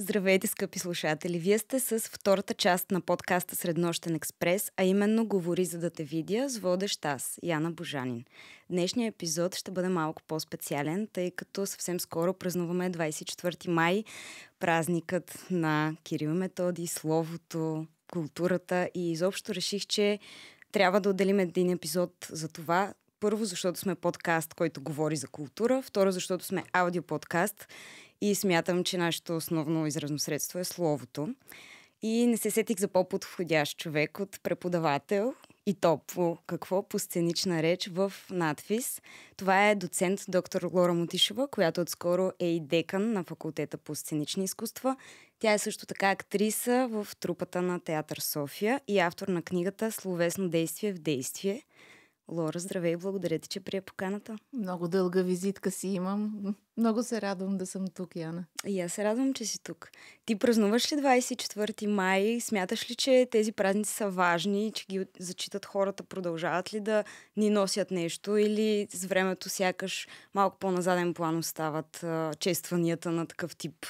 Здравейте, скъпи слушатели! Вие сте с втората част на подкаста Среднощен експрес, а именно Говори за да те видя с водещ аз, Яна Божанин. Днешният епизод ще бъде малко по-специален, тъй като съвсем скоро празнуваме 24 май, празникът на Кирил Методи, словото, културата и изобщо реших, че трябва да отделим един епизод за това, първо, защото сме подкаст, който говори за култура. Второ, защото сме аудиоподкаст и смятам, че нашето основно изразно средство е словото. И не се сетих за по-подходящ човек от преподавател и топло какво по сценична реч в надфис. Това е доцент доктор Лора Мутишева, която отскоро е и декан на факултета по сценични изкуства. Тя е също така актриса в трупата на Театър София и автор на книгата Словесно действие в действие – Лора, здравей, благодаря ти, че прия поканата. Много дълга визитка си имам. Много се радвам да съм тук, Яна. И аз се радвам, че си тук. Ти празнуваш ли 24 май? Смяташ ли, че тези празници са важни, че ги зачитат хората, продължават ли да ни носят нещо или с времето сякаш малко по-назаден план остават честванията на такъв тип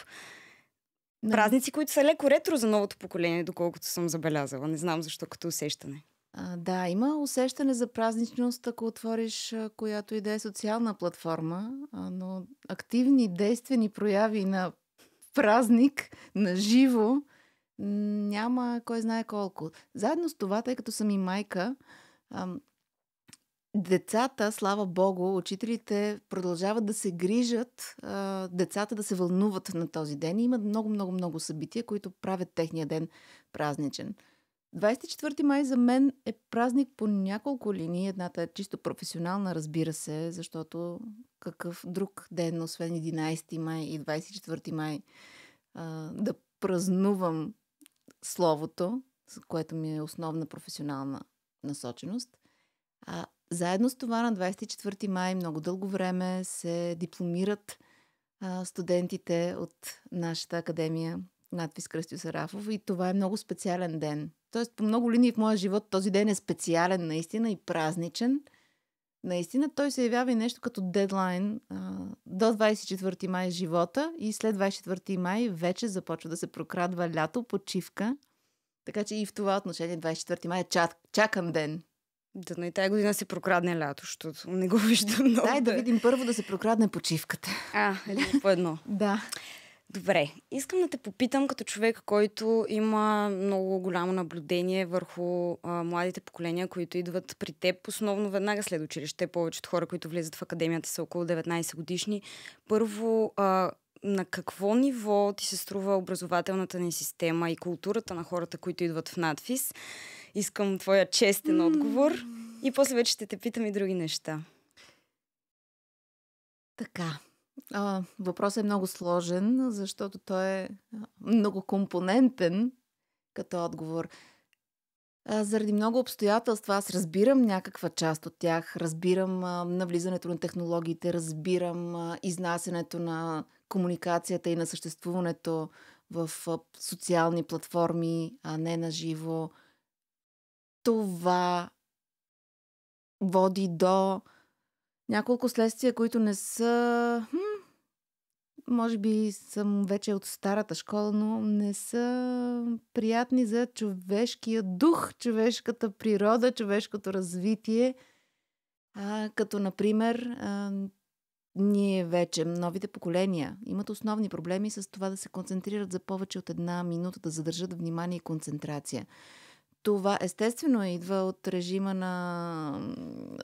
празници, които са леко ретро за новото поколение, доколкото съм забелязала. Не знам защо като усещане. А, да, има усещане за празничност, ако отвориш която и да е социална платформа, но активни, действени прояви на празник, на живо, няма кой знае колко. Заедно с това, тъй като съм и майка, децата, слава Богу, учителите продължават да се грижат, децата да се вълнуват на този ден. И имат много, много, много събития, които правят техния ден празничен. 24 май за мен е празник по няколко линии. Едната е чисто професионална, разбира се, защото какъв друг ден, освен 11 май и 24 май, да празнувам словото, което ми е основна професионална насоченост. А заедно с това на 24 май много дълго време се дипломират студентите от нашата академия надпис Кръстю Сарафов и това е много специален ден. Тоест по много линии в моя живот този ден е специален наистина и празничен. Наистина той се явява и нещо като дедлайн а, до 24 май е живота и след 24 май вече започва да се прокрадва лято, почивка. Така че и в това отношение 24 май е чак, чакан ден. Да, но и тази година се прокрадне лято, защото не го виждам много. Дай да е. видим първо да се прокрадне почивката. А, е, по едно. да. Добре, искам да те попитам като човек, който има много голямо наблюдение върху а, младите поколения, които идват при теб, основно веднага след училище. Повечето хора, които влизат в академията са около 19 годишни. Първо, а, на какво ниво ти се струва образователната ни система и културата на хората, които идват в надфис? Искам твоя честен mm. отговор и после вече ще те питам и други неща. Така. А, въпросът е много сложен, защото той е многокомпонентен като отговор. А, заради много обстоятелства аз разбирам някаква част от тях. Разбирам а, навлизането на технологиите, разбирам а, изнасянето на комуникацията и на съществуването в а, социални платформи, а не на живо. Това води до няколко следствия, които не са... Хм, може би съм вече от старата школа, но не са приятни за човешкия дух, човешката природа, човешкото развитие. А, като, например, а, ние вече, новите поколения, имат основни проблеми с това да се концентрират за повече от една минута, да задържат внимание и концентрация. Това естествено идва от режима на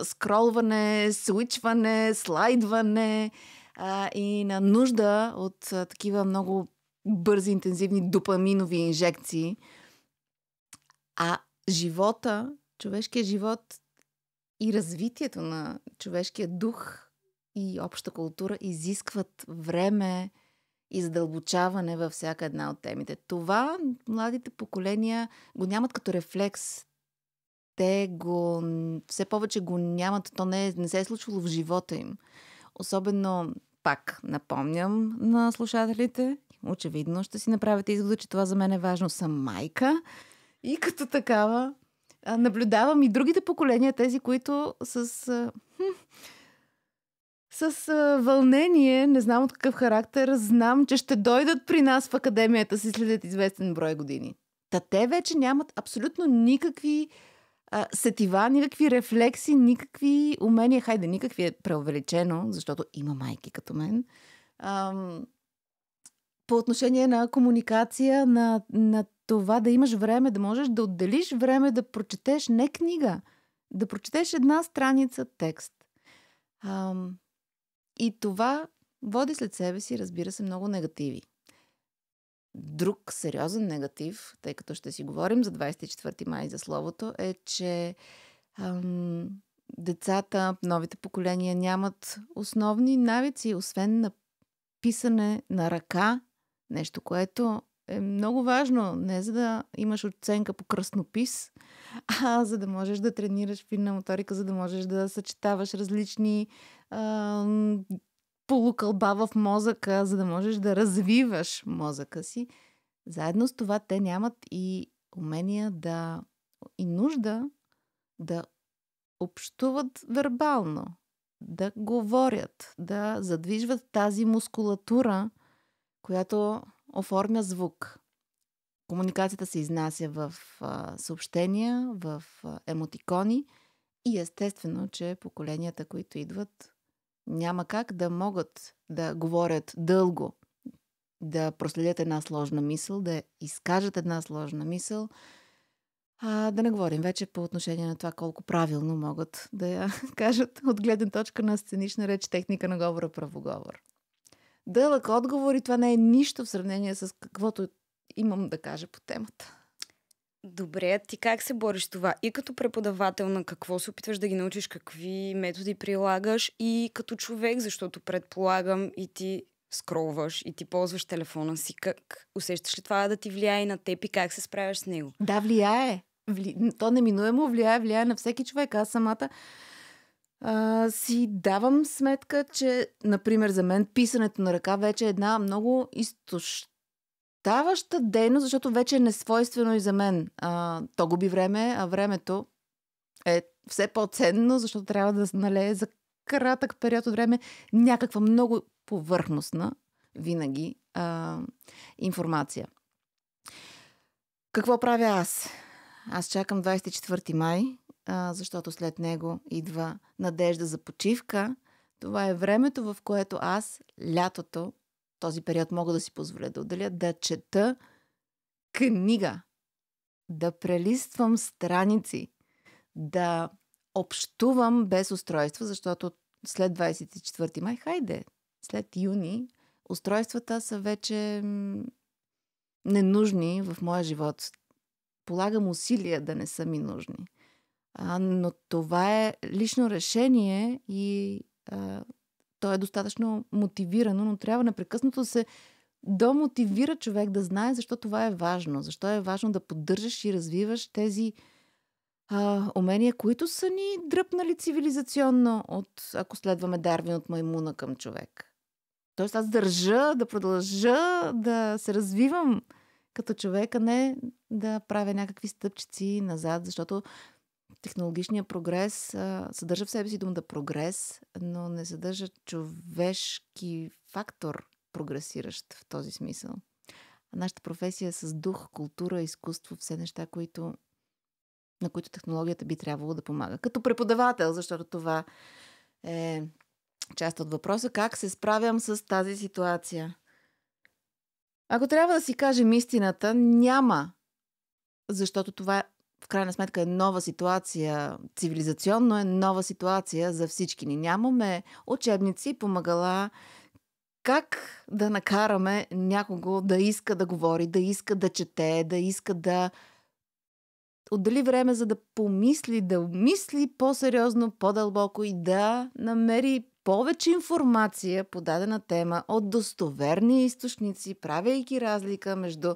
скролване, свичване, слайдване, а, и на нужда от а, такива много бързи, интензивни допаминови инжекции. А живота, човешкият живот и развитието на човешкия дух и обща култура изискват време и задълбочаване във всяка една от темите. Това младите поколения го нямат като рефлекс. Те го все повече го нямат. То не, е, не се е случвало в живота им. Особено пак напомням на слушателите, очевидно ще си направите извода, че това за мен е важно. Съм майка и като такава наблюдавам и другите поколения, тези, които с... с а, вълнение, не знам от какъв характер, знам, че ще дойдат при нас в академията си след известен брой години. Та те вече нямат абсолютно никакви а, сетива, никакви рефлекси, никакви умения. Хайде, никакви е преувеличено, защото има майки като мен. А, по отношение на комуникация, на, на това да имаш време, да можеш да отделиш време да прочетеш не книга, да прочетеш една страница текст. А, и това води след себе си, разбира се, много негативи. Друг сериозен негатив, тъй като ще си говорим за 24 май за словото, е, че ам, децата, новите поколения нямат основни навици, освен на писане на ръка, нещо, което е много важно, не за да имаш оценка по кръснопис, а за да можеш да тренираш финна моторика, за да можеш да съчетаваш различни а, полукълба в мозъка, за да можеш да развиваш мозъка си. Заедно с това те нямат и умения да и нужда да общуват вербално, да говорят, да задвижват тази мускулатура, която оформя звук. Комуникацията се изнася в а, съобщения, в а, емотикони и естествено, че поколенията, които идват, няма как да могат да говорят дълго, да проследят една сложна мисъл, да изкажат една сложна мисъл. А да не говорим вече по отношение на това колко правилно могат да я кажат от гледна точка на сценична реч, техника на говора, правоговор. Дълъг отговор и това не е нищо в сравнение с каквото имам да кажа по темата. Добре, ти как се бориш това? И като преподавател на какво се опитваш да ги научиш, какви методи прилагаш и като човек, защото предполагам и ти скролваш и ти ползваш телефона си. Как усещаш ли това да ти влияе и на теб и как се справяш с него? Да, влияе. Вли... То неминуемо влияе, влияе на всеки човек. Аз самата а, си давам сметка, че, например, за мен писането на ръка вече е една много изтощ изтощаваща дейност, защото вече е несвойствено и за мен. А, то губи време, а времето е все по-ценно, защото трябва да се налее за кратък период от време някаква много повърхностна винаги а, информация. Какво правя аз? Аз чакам 24 май, а, защото след него идва надежда за почивка. Това е времето, в което аз лятото този период мога да си позволя да отделя, да чета книга, да прелиствам страници, да общувам без устройство, защото след 24 май, хайде, след юни, устройствата са вече ненужни в моя живот. Полагам усилия да не са ми нужни. А, но това е лично решение и а, то е достатъчно мотивирано, но трябва непрекъснато да се домотивира човек да знае защо това е важно. Защо е важно да поддържаш и развиваш тези а, умения, които са ни дръпнали цивилизационно, от, ако следваме Дарвин от маймуна към човек. Тоест аз държа да продължа да се развивам като човек, а не да правя някакви стъпчици назад, защото технологичния прогрес а, съдържа в себе си думата прогрес, но не съдържа човешки фактор, прогресиращ в този смисъл. А нашата професия е с дух, култура, изкуство, все неща, които, на които технологията би трябвало да помага. Като преподавател, защото това е част от въпроса, как се справям с тази ситуация. Ако трябва да си кажем истината, няма. Защото това е в крайна сметка е нова ситуация, цивилизационно е нова ситуация за всички ни. Нямаме учебници, помагала как да накараме някого да иска да говори, да иска да чете, да иска да отдели време за да помисли, да мисли по-сериозно, по-дълбоко и да намери повече информация по дадена тема от достоверни източници, правейки разлика между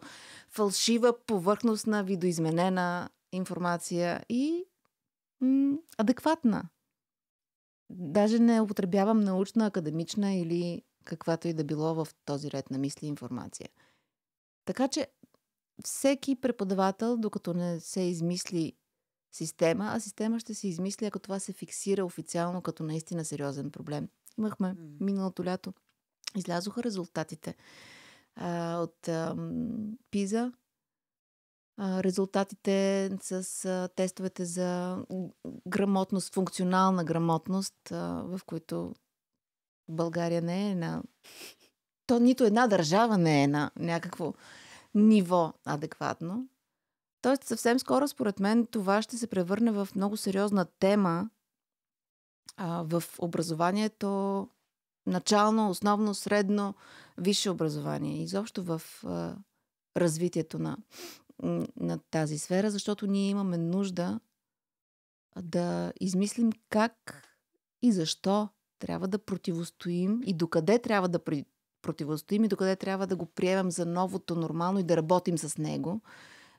фалшива повърхностна видоизменена информация и м- адекватна. Даже не употребявам научна, академична или каквато и да било в този ред на мисли информация. Така че всеки преподавател, докато не се измисли система, а система ще се измисли, ако това се фиксира официално като наистина сериозен проблем. Имахме миналото лято. Излязоха резултатите а, от а, ПИЗа, резултатите с а, тестовете за грамотност, функционална грамотност, а, в които България не е на... То нито една държава не е на някакво ниво адекватно. Тоест, съвсем скоро, според мен, това ще се превърне в много сериозна тема а, в образованието, начално, основно, средно, висше образование. Изобщо в а, развитието на на тази сфера, защото ние имаме нужда да измислим как и защо трябва да противостоим и докъде трябва да противостоим и докъде трябва да го приемем за новото нормално и да работим с него.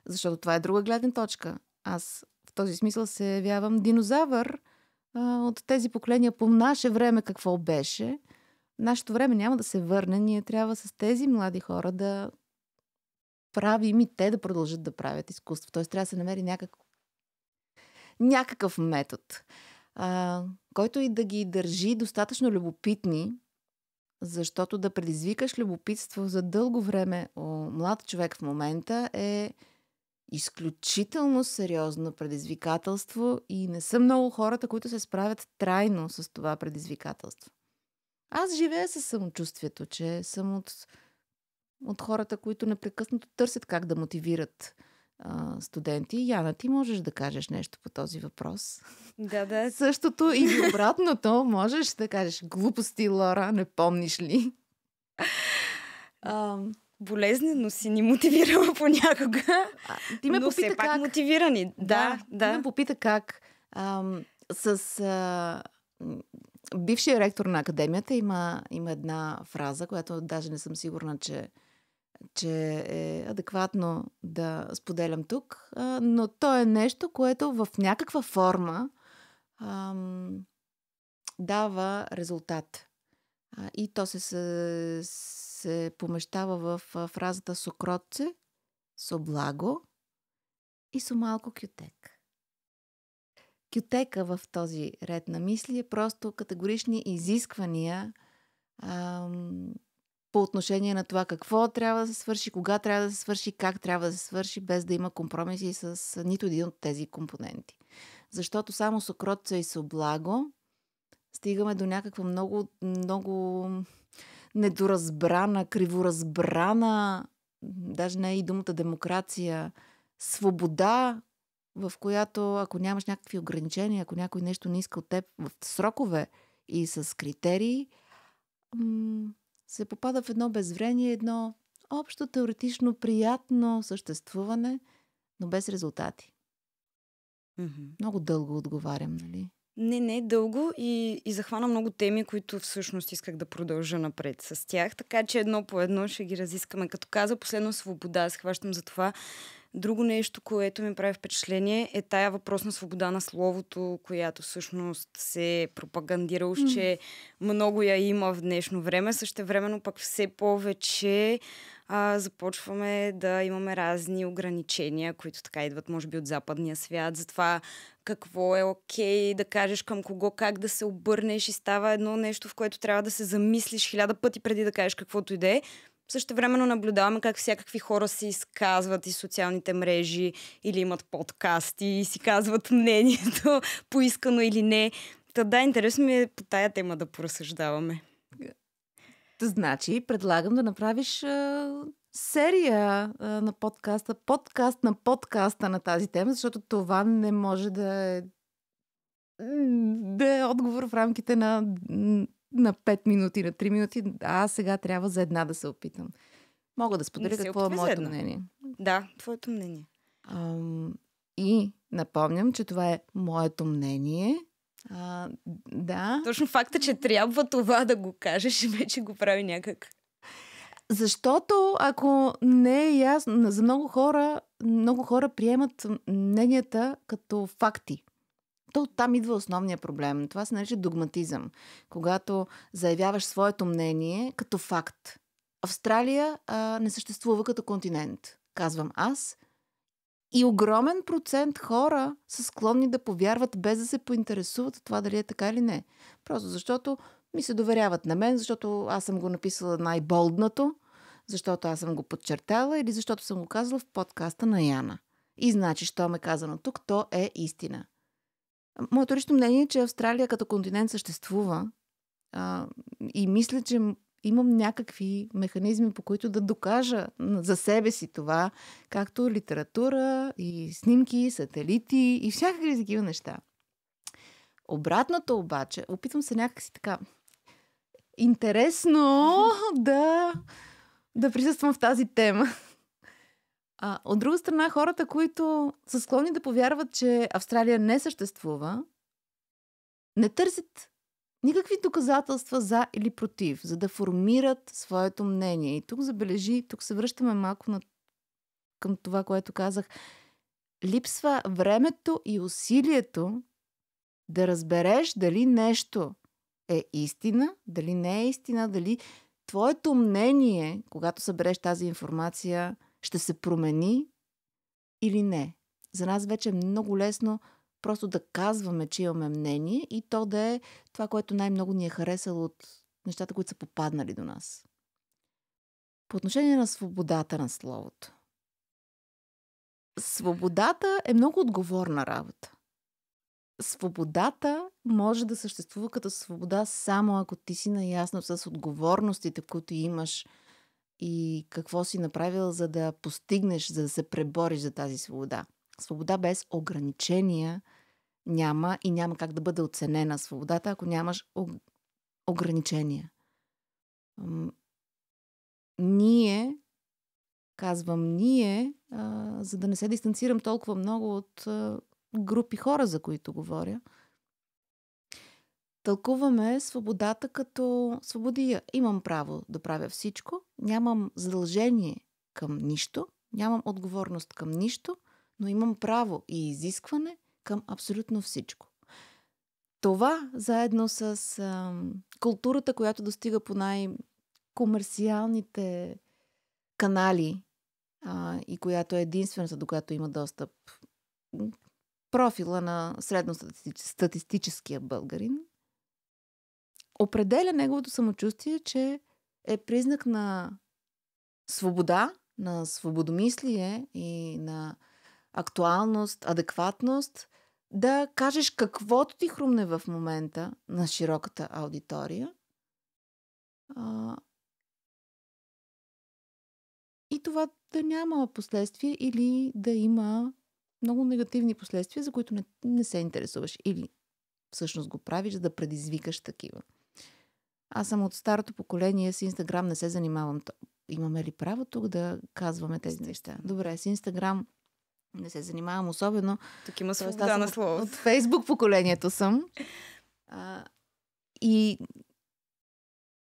Защото това е друга гледна точка. Аз в този смисъл се явявам динозавър а, от тези поколения по наше време какво беше. Нашето време няма да се върне. Ние трябва с тези млади хора да правим и те да продължат да правят изкуство. Тоест трябва да се намери някак... някакъв метод, а, който и да ги държи достатъчно любопитни, защото да предизвикаш любопитство за дълго време у млад човек в момента е изключително сериозно предизвикателство и не са много хората, които се справят трайно с това предизвикателство. Аз живея със самочувствието, че съм от от хората, които непрекъснато търсят как да мотивират а, студенти. Яна, ти можеш да кажеш нещо по този въпрос. Да, да. Същото и обратното можеш да кажеш глупости, Лора, не помниш ли? А, болезнено си ни мотивирала понякога. А, ти ме но попита все пак как... мотивирани. Да, да. Ти ме попита как ам, с... А... Бившия ректор на академията има, има една фраза, която даже не съм сигурна, че че е адекватно да споделям тук, но то е нещо, което в някаква форма ам, дава резултат. и то се, се, се помещава в фразата сокротце, соблаго и со малко кютек. Кютека в този ред на мисли е просто категорични изисквания ам, по отношение на това какво трябва да се свърши, кога трябва да се свърши, как трябва да се свърши, без да има компромиси с нито един от тези компоненти. Защото само с окротца и с облаго стигаме до някаква много, много недоразбрана, криворазбрана, даже не е и думата демокрация, свобода, в която ако нямаш някакви ограничения, ако някой нещо не иска от теб в срокове и с критерии, се попада в едно безврение, едно общо теоретично приятно съществуване, но без резултати. Mm-hmm. Много дълго отговарям, нали? Не, не, дълго и, и захвана много теми, които всъщност исках да продължа напред с тях, така че едно по едно ще ги разискаме. Като каза последно свобода, схващам за това, Друго нещо, което ми прави впечатление е тая въпрос на свобода на словото, която всъщност се пропагандира mm-hmm. че много я има в днешно време. времено пък все повече а, започваме да имаме разни ограничения, които така идват, може би, от западния свят. За това какво е окей okay, да кажеш към кого, как да се обърнеш и става едно нещо, в което трябва да се замислиш хиляда пъти преди да кажеш каквото иде. Също времено наблюдаваме как всякакви хора се изказват и социалните мрежи или имат подкасти и си казват мнението, поискано или не. Та да, интересно ми е по тая тема да поразсъждаваме. Значи, предлагам да направиш а, серия а, на подкаста, подкаст на подкаста на тази тема, защото това не може да е да е отговор в рамките на на 5 минути, на 3 минути, а сега трябва за една да се опитам. Мога да споделя какво е моето мнение. Да, твоето мнение. Ам, и напомням, че това е моето мнение. А, да. Точно факта, че трябва това да го кажеш, вече го прави някак. Защото ако не е ясно, за много хора, много хора приемат мненията като факти. То там идва основния проблем. Това се нарича догматизъм. Когато заявяваш своето мнение като факт. Австралия а, не съществува като континент, казвам аз. И огромен процент хора са склонни да повярват без да се поинтересуват от това дали е така или не. Просто защото ми се доверяват на мен, защото аз съм го написала най болдното защото аз съм го подчертала или защото съм го казала в подкаста на Яна. И значи, що ме казано тук, то е истина. Моето лично мнение е, че Австралия като континент съществува а, и мисля, че имам някакви механизми, по които да докажа за себе си това, както литература и снимки, и сателити и всякакви такива неща. Обратното обаче, опитвам се някакси така интересно да, да присъствам в тази тема. А, от друга страна, хората, които са склонни да повярват, че Австралия не съществува, не търсят никакви доказателства за или против, за да формират своето мнение. И тук забележи, тук се връщаме малко на... към това, което казах. Липсва времето и усилието да разбереш дали нещо е истина, дали не е истина, дали твоето мнение, когато събереш тази информация, ще се промени или не. За нас вече е много лесно просто да казваме, че имаме мнение и то да е това, което най-много ни е харесало от нещата, които са попаднали до нас. По отношение на свободата на словото. Свободата е много отговорна работа. Свободата може да съществува като свобода само ако ти си наясно с отговорностите, които имаш – и какво си направил, за да постигнеш, за да се пребориш за тази свобода. Свобода без ограничения няма и няма как да бъде оценена свободата, ако нямаш ограничения. Ние, казвам ние, а, за да не се дистанцирам толкова много от а, групи хора, за които говоря – тълкуваме свободата като свободия. Имам право да правя всичко, нямам задължение към нищо, нямам отговорност към нищо, но имам право и изискване към абсолютно всичко. Това заедно с а, културата, която достига по най-комерциалните канали а, и която е единствената, до която има достъп профила на средностатистическия българин, определя неговото самочувствие, че е признак на свобода, на свободомислие и на актуалност, адекватност, да кажеш каквото ти хрумне в момента на широката аудитория. А, и това да няма последствия или да има много негативни последствия, за които не, не се интересуваш. Или всъщност го правиш, за да предизвикаш такива. Аз съм от старото поколение, с Инстаграм не се занимавам. Имаме ли право тук да казваме тези неща? Добре, с Инстаграм не се занимавам особено. Тук има свобода на слово. От Фейсбук поколението съм. А, и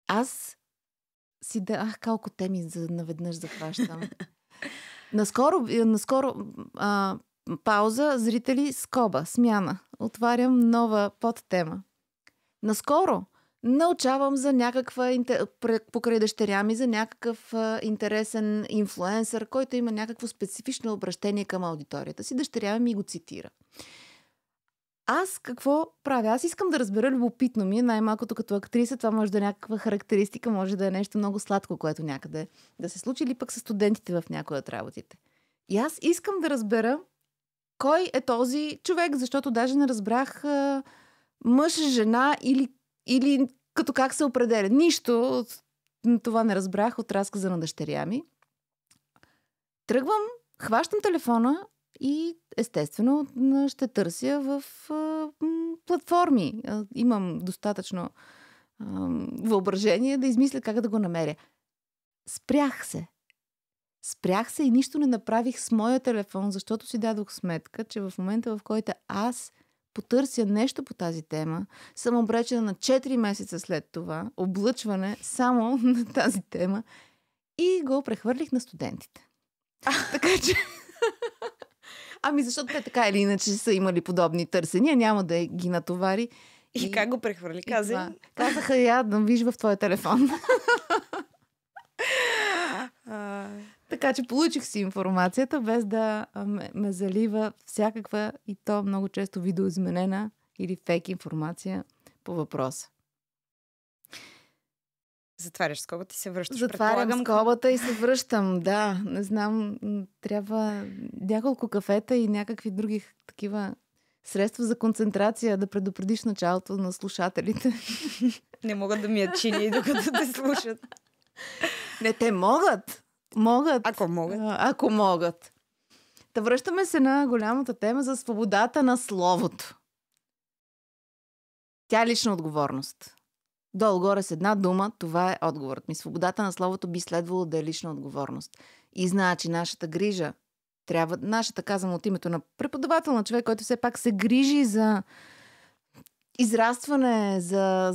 аз си да... Ах, колко теми за, наведнъж захващам. наскоро, наскоро а, пауза, зрители, скоба, смяна. Отварям нова подтема. Наскоро Научавам за някаква, покрай дъщеря ми, за някакъв интересен инфлуенсър, който има някакво специфично обращение към аудиторията си. Дъщеря ми го цитира. Аз какво правя? Аз искам да разбера любопитно ми, е, най-малкото като актриса, това може да е някаква характеристика, може да е нещо много сладко, което някъде да се случи, или пък с студентите в някои от работите. И аз искам да разбера кой е този човек, защото даже не разбрах мъж, жена или или като как се определя? Нищо това не разбрах от разказа на дъщеря ми. Тръгвам, хващам телефона и естествено ще търся в платформи. Имам достатъчно въображение да измисля как да го намеря. Спрях се. Спрях се и нищо не направих с моя телефон, защото си дадох сметка, че в момента в който аз потърся нещо по тази тема, съм обречена на 4 месеца след това, облъчване само на тази тема и го прехвърлих на студентите. А, така че... Ами защото те така или иначе са имали подобни търсения, няма да ги натовари. И, и как го прехвърли? Каза. Казаха, я да виж в твоя телефон. Така че получих си информацията, без да ме, ме залива всякаква и то много често видоизменена или фейк информация по въпроса. Затваряш скобата и се връщаш. Затварям скобата и се връщам, да. Не знам, трябва няколко кафета и някакви други такива средства за концентрация да предупредиш началото на слушателите. Не могат да ми я чини, докато те слушат. Не, те могат. Могат. Ако могат. А, ако могат. Та връщаме се на голямата тема за свободата на словото. Тя е лична отговорност. Долу-горе с една дума, това е отговорът ми. Свободата на словото би следвало да е лична отговорност. И значи нашата грижа трябва, нашата казвам от името на преподавател на човек, който все пак се грижи за израстване, за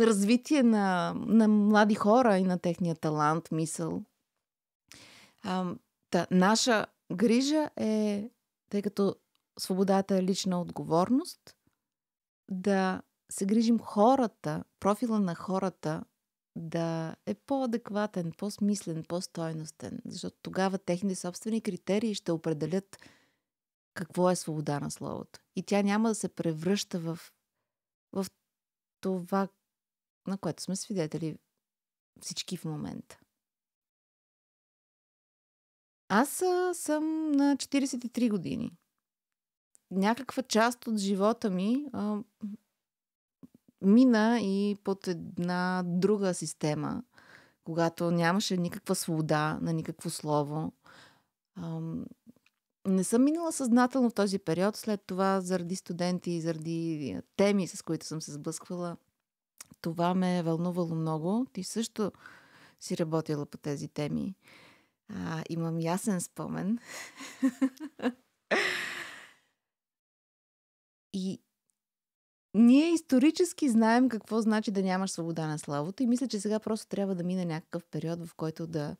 развитие на, на млади хора и на техния талант, мисъл. А, та, наша грижа е, тъй като свободата е лична отговорност, да се грижим хората, профила на хората да е по-адекватен, по-смислен, по-стойностен, защото тогава техните собствени критерии ще определят какво е свобода на словото. И тя няма да се превръща в, в това, на което сме свидетели всички в момента. Аз съм на 43 години. Някаква част от живота ми а, мина и под една друга система, когато нямаше никаква свобода на никакво слово. А, не съм минала съзнателно този период. След това, заради студенти и заради теми, с които съм се сблъсквала, това ме е вълнувало много. Ти също си работила по тези теми. А, имам ясен спомен. и ние исторически знаем какво значи да нямаш свобода на славото и мисля, че сега просто трябва да мине някакъв период, в който да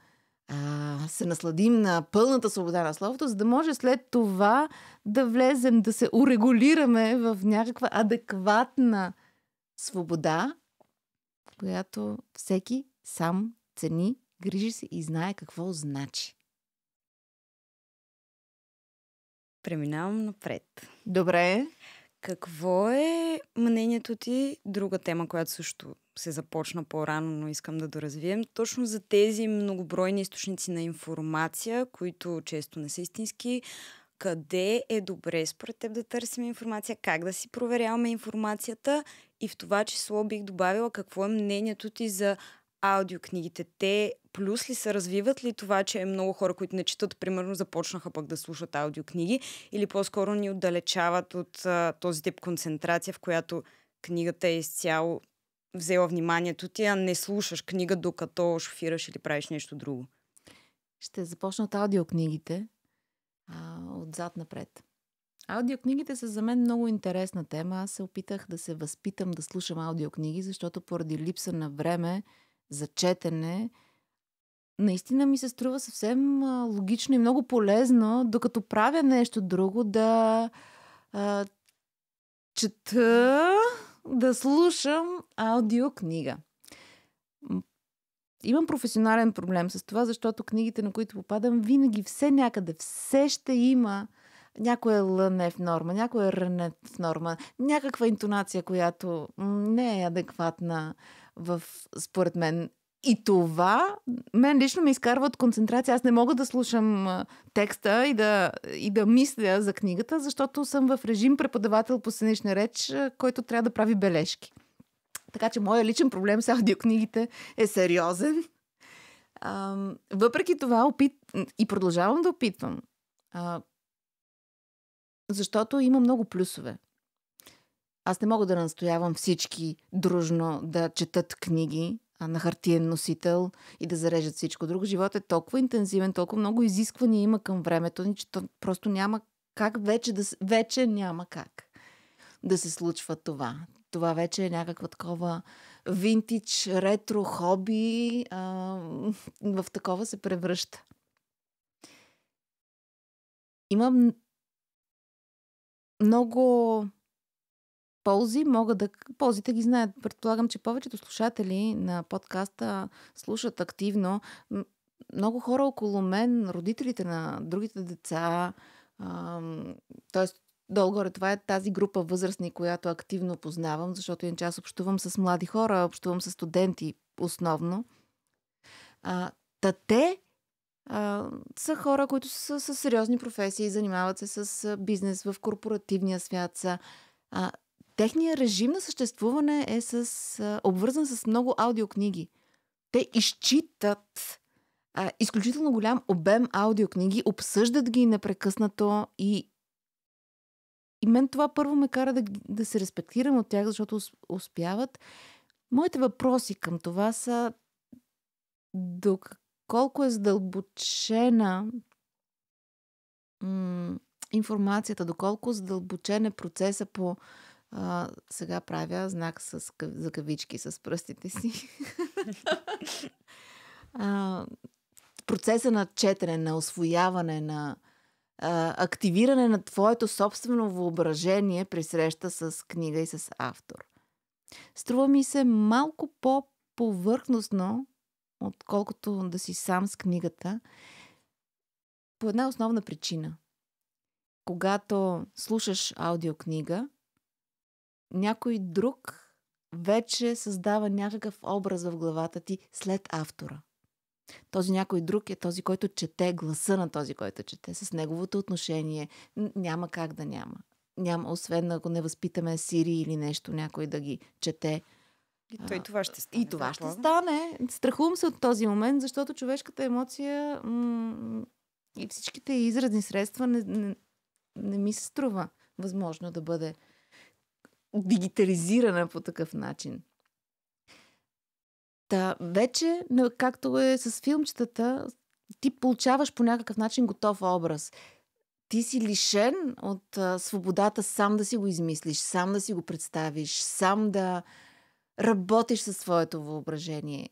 а, се насладим на пълната свобода на словото, за да може след това да влезем, да се урегулираме в някаква адекватна свобода, която всеки сам цени, грижи се и знае какво значи. Преминавам напред. Добре. Какво е мнението ти? Друга тема, която също се започна по-рано, но искам да доразвием, точно за тези многобройни източници на информация, които често не са истински, къде е добре според теб да търсим информация, как да си проверяваме информацията и в това число бих добавила какво е мнението ти за аудиокнигите. Те плюс ли се развиват ли това, че много хора, които не четат, примерно започнаха пък да слушат аудиокниги или по-скоро ни отдалечават от а, този тип концентрация, в която книгата е изцяло взела вниманието ти, а не слушаш книга докато шофираш или правиш нещо друго? Ще започна от аудиокнигите, а, отзад напред. Аудиокнигите са за мен много интересна тема. Аз се опитах да се възпитам да слушам аудиокниги, защото поради липса на време за четене, наистина ми се струва съвсем логично и много полезно, докато правя нещо друго, да а, чета да слушам аудиокнига. Имам професионален проблем с това, защото книгите, на които попадам, винаги все някъде, все ще има някоя лъне в норма, някоя рън в норма, някаква интонация, която не е адекватна в, според мен, и това мен лично ме изкарва от концентрация. Аз не мога да слушам текста и да, и да мисля за книгата, защото съм в режим преподавател по сценична реч, който трябва да прави бележки. Така че моят личен проблем с аудиокнигите е сериозен. А, въпреки това опит... и продължавам да опитвам. А, защото има много плюсове. Аз не мога да настоявам всички дружно да четат книги, на хартиен носител и да зарежат всичко друго. Живот е толкова интензивен, толкова много изисквания има към времето ни, че то просто няма как вече да... Вече няма как да се случва това. Това вече е някаква такова винтич, ретро, хоби. А, в такова се превръща. Имам много ползи мога да... Ползите ги знаят. Предполагам, че повечето слушатели на подкаста слушат активно. Много хора около мен, родителите на другите деца, т.е. долу-горе това е тази група възрастни, която активно познавам, защото един час общувам с млади хора, общувам с студенти основно. А, та те а, са хора, които са с сериозни професии, занимават се с бизнес в корпоративния свят, са а, Техният режим на съществуване е с, обвързан с много аудиокниги. Те изчитат а, изключително голям обем аудиокниги, обсъждат ги непрекъснато и и мен това първо ме кара да, да се респектирам от тях, защото успяват. Моите въпроси към това са до колко е задълбочена м- информацията, доколко задълбочен е процеса по а, сега правя знак с, за кавички с пръстите си. а, процеса на четене, на освояване, на а, активиране на твоето собствено въображение при среща с книга и с автор. Струва ми се малко по-повърхностно, отколкото да си сам с книгата, по една основна причина. Когато слушаш аудиокнига, някой друг вече създава някакъв образ в главата ти след автора. Този някой друг е този, който чете гласа на този, който чете, с неговото отношение. Няма как да няма. Няма, освен ако не възпитаме Сири или нещо, някой да ги чете. И, той, това ще стане. И това ще стане. Страхувам се от този момент, защото човешката емоция м- и всичките изразни средства не, не, не ми се струва възможно да бъде дигитализирана по такъв начин. Та, вече, както е с филмчетата, ти получаваш по някакъв начин готов образ. Ти си лишен от а, свободата сам да си го измислиш, сам да си го представиш, сам да работиш със своето въображение,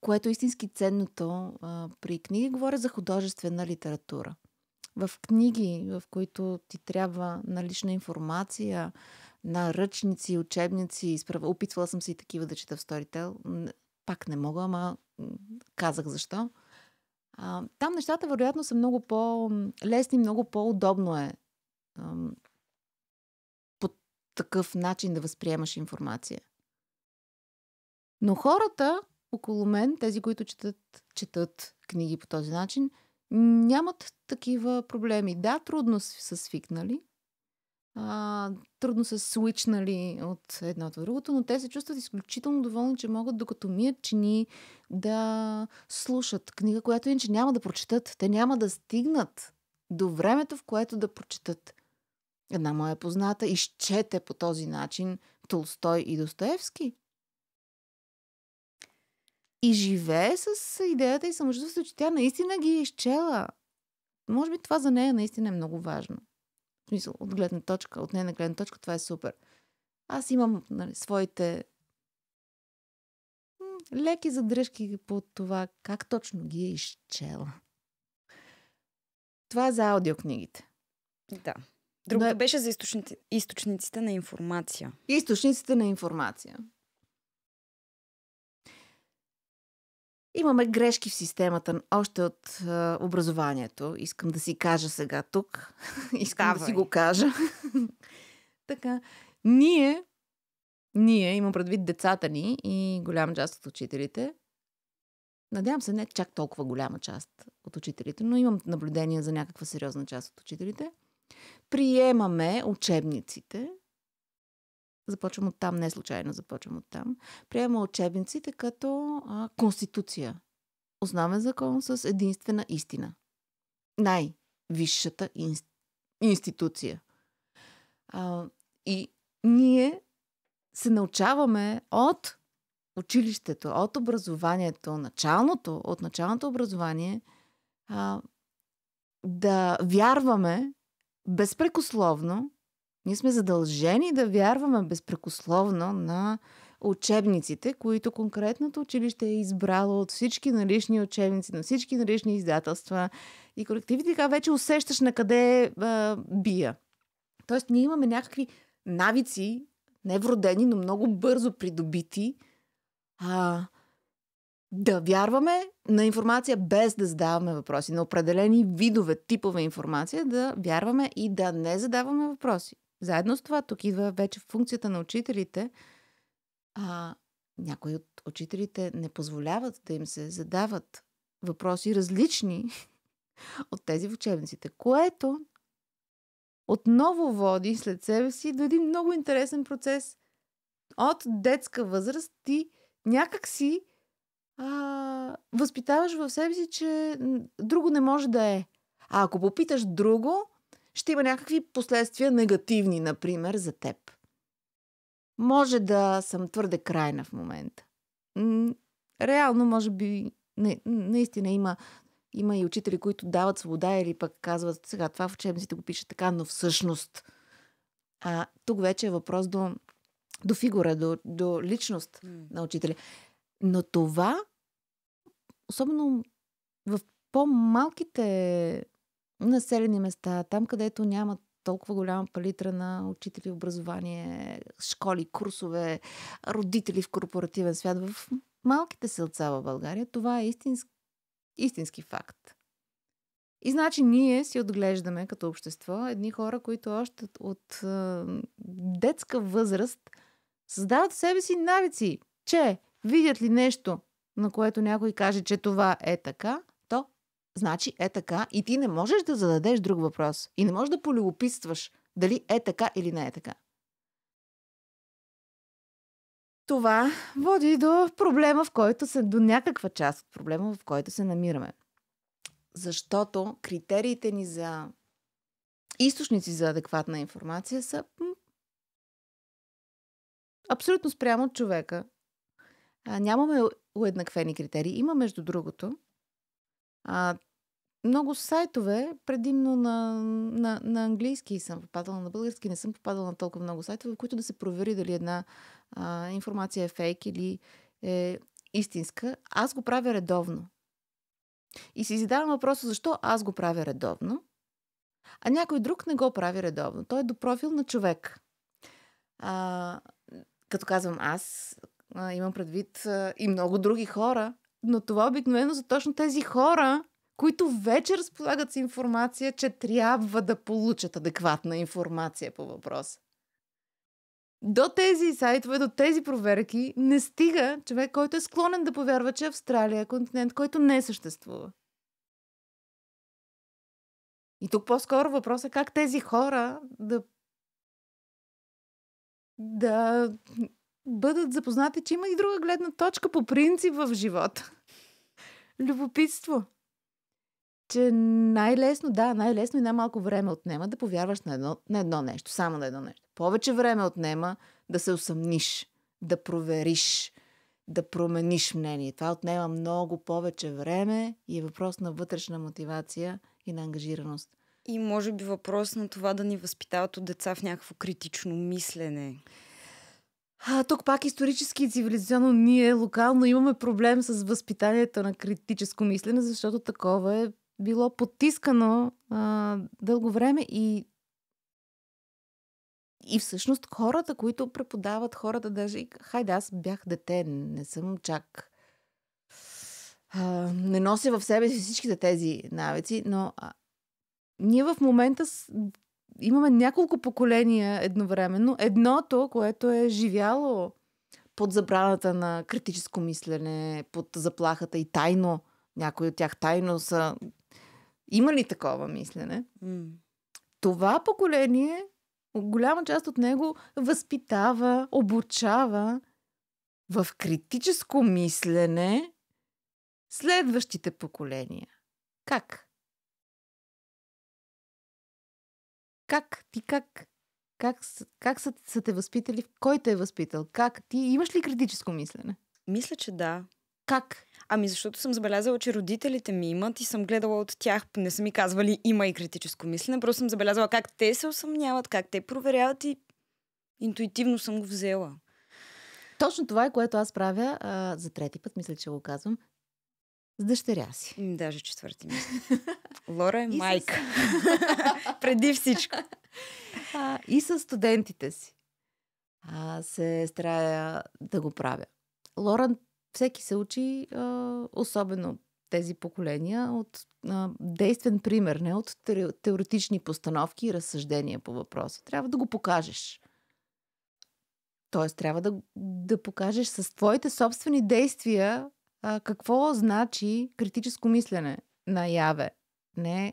което е истински ценното а, при книги. Говоря за художествена литература. В книги, в които ти трябва налична информация, на ръчници, учебници. Изправ... Опитвала съм се и такива да чета в Storytel. Пак не мога, ама казах защо. А, там нещата, вероятно, са много по-лесни, много по-удобно е а, по такъв начин да възприемаш информация. Но хората около мен, тези, които четат, четат книги по този начин, нямат такива проблеми. Да, трудно са свикнали, а, трудно са свичнали от едното в другото, но те се чувстват изключително доволни, че могат, докато мият чини, да слушат книга, която иначе няма да прочитат. Те няма да стигнат до времето, в което да прочитат. Една моя позната изчете по този начин Толстой и Достоевски. И живее с идеята и самочувствието, че тя наистина ги е изчела. Може би това за нея наистина е много важно смисъл, от гледна точка, от нея на гледна точка, това е супер. Аз имам нали, своите леки задръжки по това как точно ги е изчела. Това е за аудиокнигите. Да. Другото Но... Е- беше за източници... източниците на информация. Източниците на информация. Имаме грешки в системата още от а, образованието. Искам да си кажа сега тук. Искам Давай. да си го кажа. така, ние, ние, имам предвид децата ни и голям част от учителите, надявам се не чак толкова голяма част от учителите, но имам наблюдение за някаква сериозна част от учителите, приемаме учебниците Започвам от там, не случайно започвам от там. Приема учебниците като а, конституция. Основен закон с единствена истина. Най-висшата инст... институция. А, и ние се научаваме от училището, от образованието, началното, от началното образование, а, да вярваме безпрекословно ние сме задължени да вярваме безпрекословно на учебниците, които конкретното училище е избрало от всички налични учебници, на всички налични издателства и колективите, така вече усещаш на къде а, бия. Тоест, ние имаме някакви навици, невродени, но много бързо придобити, а, да вярваме на информация без да задаваме въпроси, на определени видове, типове информация, да вярваме и да не задаваме въпроси. Заедно с това, тук идва вече функцията на учителите. А, някои от учителите не позволяват да им се задават въпроси различни от тези в учебниците, което отново води след себе си до един много интересен процес. От детска възраст ти някак си а, възпитаваш в себе си, че друго не може да е. А ако попиташ друго, ще има някакви последствия негативни, например, за теб. Може да съм твърде крайна в момента. Реално, може би, не, наистина има, има и учители, които дават свобода или пък казват, сега това в учебниците го пише така, но всъщност. А, тук вече е въпрос до, до фигура, до, до личност mm. на учителя. Но това, особено в по-малките населени места, там където няма толкова голяма палитра на учители, образование, школи, курсове, родители в корпоративен свят. В малките селца в България това е истински, истински факт. И значи ние си отглеждаме като общество едни хора, които още от е, детска възраст създават в себе си навици, че видят ли нещо, на което някой каже, че това е така – значи е така и ти не можеш да зададеш друг въпрос. И не можеш да полюбопитстваш дали е така или не е така. Това води до проблема, в който се, до някаква част от проблема, в който се намираме. Защото критериите ни за източници за адекватна информация са абсолютно спрямо от човека. А, нямаме уеднаквени критерии. Има, между другото, а, много сайтове, предимно на, на, на английски съм попадала, на български не съм попадала на толкова много сайтове, в които да се провери дали една а, информация е фейк или е истинска. Аз го правя редовно. И си задавам въпроса защо аз го правя редовно, а някой друг не го прави редовно. Той е до профил на човек. А, като казвам аз, а, имам предвид а, и много други хора, но това обикновено за точно тези хора, които вече разполагат с информация, че трябва да получат адекватна информация по въпроса. До тези сайтове, до тези проверки не стига човек, който е склонен да повярва, че е Австралия е континент, който не съществува. И тук по-скоро въпросът е как тези хора да да бъдат запознати, че има и друга гледна точка по принцип в живота. Любопитство. Че най-лесно, да, най-лесно и най-малко време отнема да повярваш на едно, на едно нещо, само на едно нещо. Повече време отнема да се усъмниш, да провериш, да промениш мнение. Това отнема много повече време и е въпрос на вътрешна мотивация и на ангажираност. И може би въпрос на това да ни възпитават от деца в някакво критично мислене. А, тук пак исторически и цивилизационно ние локално имаме проблем с възпитанието на критическо мислене, защото такова е било потискано а, дълго време и и всъщност хората, които преподават, хората даже... Хайде, аз бях дете, не съм чак... А, не нося в себе си всичките тези навици, но а, ние в момента имаме няколко поколения едновременно. Едното, което е живяло под забраната на критическо мислене, под заплахата и тайно, някои от тях тайно са имали такова мислене. Mm. Това поколение, голяма част от него възпитава, обучава в критическо мислене следващите поколения. Как? Как ти как как, как са, са те възпитали? Кой те е възпитал? Как? Ти имаш ли критическо мислене? Мисля, че да. Как? Ами защото съм забелязала, че родителите ми имат и съм гледала от тях, не са ми казвали има и критическо мислене, просто съм забелязала как те се усъмняват, как те проверяват и интуитивно съм го взела. Точно това е, което аз правя а, за трети път, мисля, че го казвам с дъщеря си. Даже четвърти мисля. Лора е майка. С... Преди всичко. А, и с студентите си. А, се старая да го правя. Лоран, всеки се учи, а, особено тези поколения, от а, действен пример, не от теоретични постановки и разсъждения по въпроса. Трябва да го покажеш. Тоест, трябва да, да покажеш с твоите собствени действия а, какво значи критическо мислене на Яве? Не,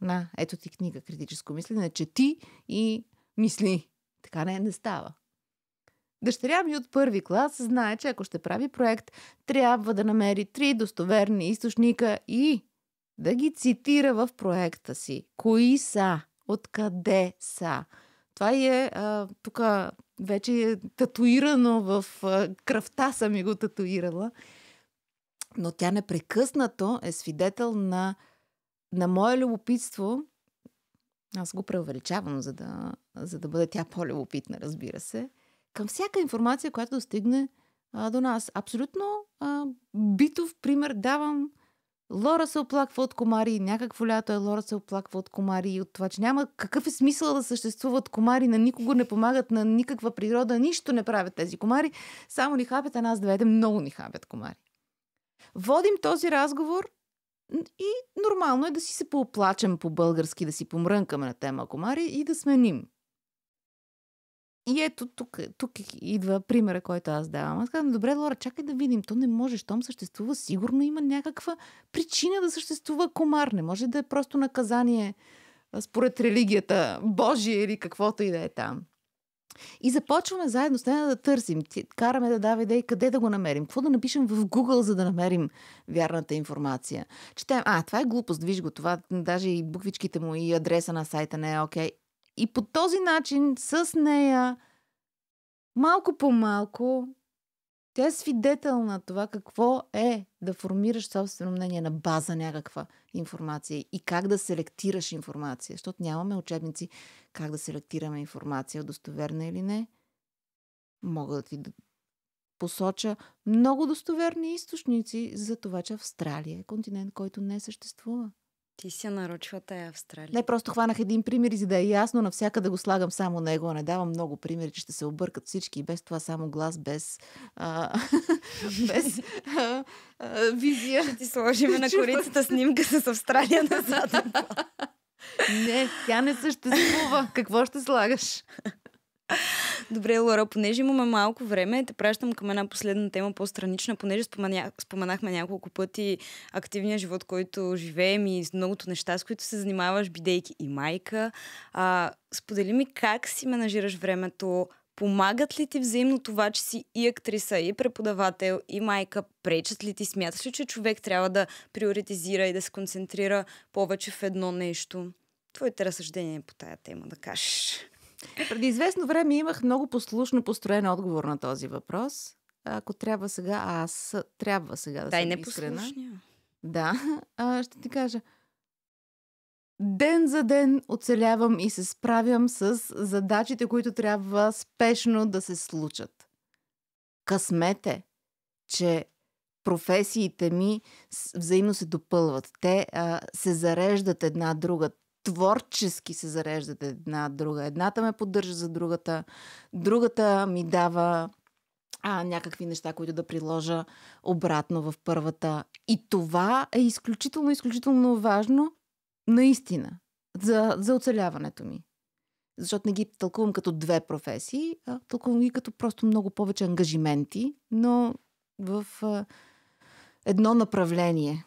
на, ето ти книга критическо мислене, чети и мисли. Така не, не става. Дъщеря ми от първи клас знае, че ако ще прави проект, трябва да намери три достоверни източника и да ги цитира в проекта си. Кои са? Откъде са? Това е тук вече е татуирано в кръвта съм ми го татуирала но тя непрекъснато е свидетел на, на мое любопитство. Аз го преувеличавам, за да, за да бъде тя по-любопитна, разбира се. Към всяка информация, която достигне а, до нас. Абсолютно а, битов пример давам. Лора се оплаква от комари. Някакво лято е Лора се оплаква от комари и от това, че няма какъв е смисъл да съществуват комари. На никого не помагат, на никаква природа. Нищо не правят тези комари. Само ни хапят, а нас двете много ни хапят комари. Водим този разговор и нормално е да си се пооплачем по-български, да си помрънкаме на тема комари и да сменим. И ето тук, тук идва примера, който аз давам. Аз казвам, добре, Лора, чакай да видим. То не може, щом съществува, сигурно има някаква причина да съществува комар. Не може да е просто наказание според религията Божия или каквото и да е там. И започваме заедно с нея да търсим. Караме да дава идеи къде да го намерим. Какво да напишем в Google, за да намерим вярната информация. Четем, а, това е глупост, виж го, това даже и буквичките му и адреса на сайта не е окей. Okay. И по този начин с нея малко по малко тя е свидетел на това какво е да формираш собствено мнение на база някаква информация и как да селектираш информация, защото нямаме учебници как да селектираме информация, достоверна или не. Мога да ти посоча много достоверни източници за това, че Австралия е континент, който не съществува. Ти се нарочва тая Австралия. Не, просто хванах един пример и за да е ясно, навсякъде го слагам само него. Не давам много примери, че ще се объркат всички. Без това само глас, без, а, без а, а, визия. Ще ти сложиме на корицата снимка с Австралия назад. не, тя не съществува. Какво ще слагаш? Добре, Лора, понеже имаме малко време, те пращам към една последна тема, по-странична, понеже спомена, споменахме няколко пъти активния живот, който живеем и многото неща, с които се занимаваш, бидейки и майка. А, сподели ми как си менажираш времето, Помагат ли ти взаимно това, че си и актриса, и преподавател, и майка? Пречат ли ти? Смяташ ли, че човек трябва да приоритизира и да се концентрира повече в едно нещо? Твоите разсъждения по тая тема да кажеш. Преди известно време имах много послушно построен отговор на този въпрос. Ако трябва сега, а аз трябва сега да Дай съм искрена. Да, а, ще ти кажа. Ден за ден оцелявам и се справям с задачите, които трябва спешно да се случат. Късмете, че професиите ми взаимно се допълват. Те а, се зареждат една друга творчески се зареждат една друга. Едната ме поддържа за другата, другата ми дава а, някакви неща, които да приложа обратно в първата. И това е изключително, изключително важно, наистина, за, за оцеляването ми. Защото не ги тълкувам като две професии, а тълкувам ги като просто много повече ангажименти, но в а, едно направление.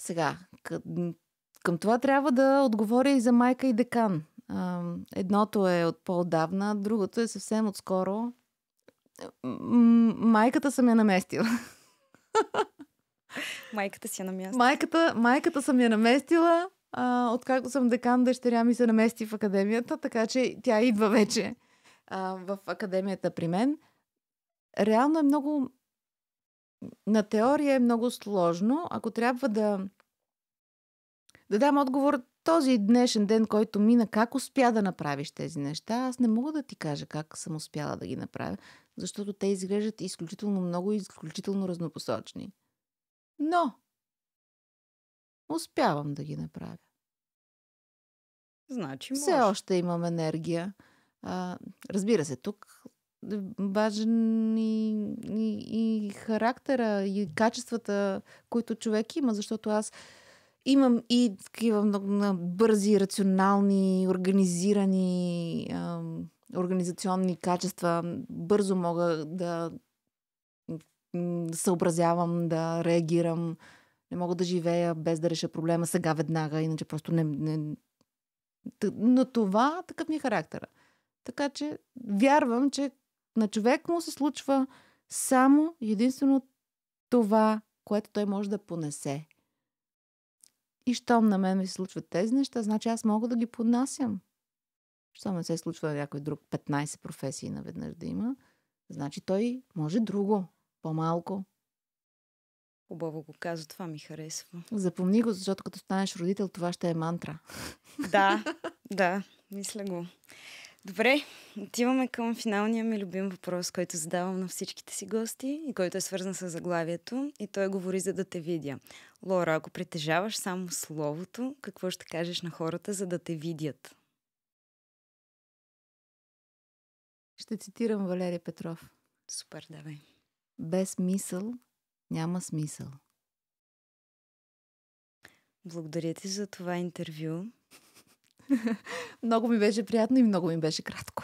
Сега, къд, към това трябва да отговоря и за майка и декан. Едното е от по давна другото е съвсем отскоро. Майката съм я наместила. Майката си я е наместила. Майката, майката съм я наместила. откакто съм декан, дъщеря ми се намести в академията, така че тя идва вече а, в академията при мен. Реално е много. На теория е много сложно. Ако трябва да да дам отговор този днешен ден, който мина, как успя да направиш тези неща, аз не мога да ти кажа как съм успяла да ги направя, защото те изглеждат изключително много и изключително разнопосочни. Но успявам да ги направя. Значи може. Все още имам енергия. А, разбира се, тук важен и, и, и характера, и качествата, които човек има, защото аз Имам и такива много бързи, рационални, организирани ам, организационни качества. Бързо мога да съобразявам, да реагирам. Не мога да живея без да реша проблема сега веднага, иначе просто не... не... Но това такъв ми е характера. Така че вярвам, че на човек му се случва само единствено това, което той може да понесе. И щом на мен ми се случват тези неща, значи аз мога да ги поднасям. Щом не се случва някой друг 15 професии наведнъж да има, значи той може друго, по-малко. Хубаво го каза, това ми харесва. Запомни го, защото като станеш родител, това ще е мантра. Да, да, мисля го. Добре, отиваме към финалния ми любим въпрос, който задавам на всичките си гости и който е свързан с заглавието и той говори за да те видя. Лора, ако притежаваш само словото, какво ще кажеш на хората, за да те видят? Ще цитирам Валерия Петров. Супер, давай. Без мисъл няма смисъл. Благодаря ти за това интервю. много ми беше приятно и много ми беше кратко.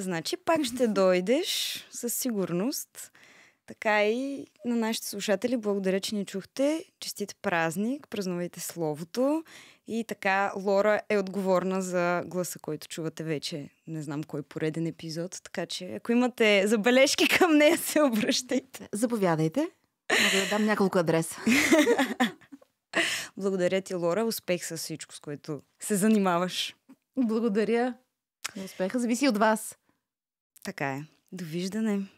Значи пак ще дойдеш със сигурност. Така и на нашите слушатели благодаря, че ни чухте. Честит празник, празнувайте словото. И така Лора е отговорна за гласа, който чувате вече. Не знам кой пореден епизод, така че ако имате забележки към нея, се обръщайте. Заповядайте. Мога да дам няколко адреса. Благодаря ти, Лора. Успех с всичко, с което се занимаваш. Благодаря. Успеха зависи от вас. Така е. Довиждане.